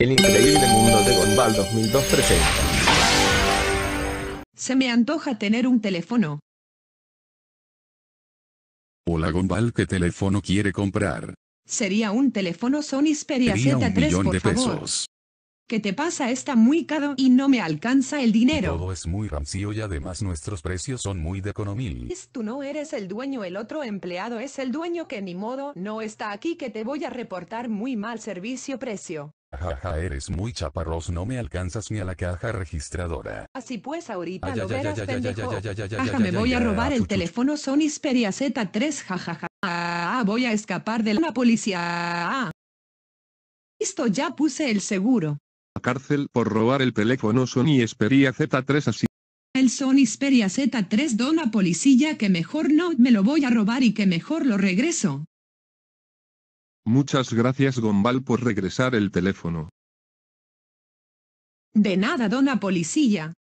El increíble mundo de Gonval 2002 Se me antoja tener un teléfono. Hola Gonval, ¿qué teléfono quiere comprar? Sería un teléfono Sony Xperia Z3 por favor. ¿Qué te pasa? Está muy caro y no me alcanza el dinero. Todo es muy rancio y además nuestros precios son muy de economía Tú no eres el dueño, el otro empleado es el dueño que ni modo no está aquí que te voy a reportar muy mal servicio-precio. Jaja, eres muy chaparros, no me alcanzas ni a la caja registradora. Así pues, ahorita lo verás, me voy a robar el teléfono Sony Xperia Z3, jajaja. Ah, voy a escapar de la policía. Ah. Listo, ya puse el seguro. Cárcel por robar el teléfono Sony Xperia Z3 así. El Sony Xperia Z3 dona policía que mejor no me lo voy a robar y que mejor lo regreso. Muchas gracias Gombal por regresar el teléfono. De nada, dona policía.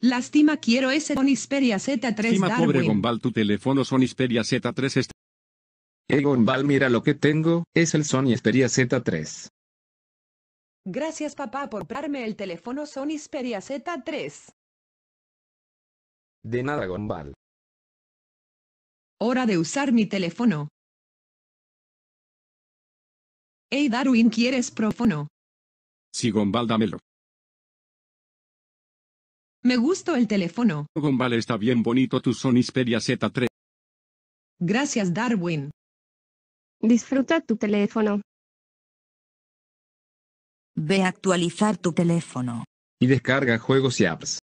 Lástima quiero ese Xperia Z3 Lástima pobre Gombal, tu teléfono Xperia Z3 está... Eh, Gombal, mira lo que tengo, es el Sony Xperia Z3. Gracias papá por comprarme el teléfono Sony Xperia Z3. De nada Gombal. Hora de usar mi teléfono. Hey Darwin, ¿quieres prófono? Sí, Gombal, dámelo. Me gustó el teléfono. Gombal, está bien bonito tu Sony Xperia Z3. Gracias, Darwin. Disfruta tu teléfono. Ve a actualizar tu teléfono. Y descarga juegos y apps.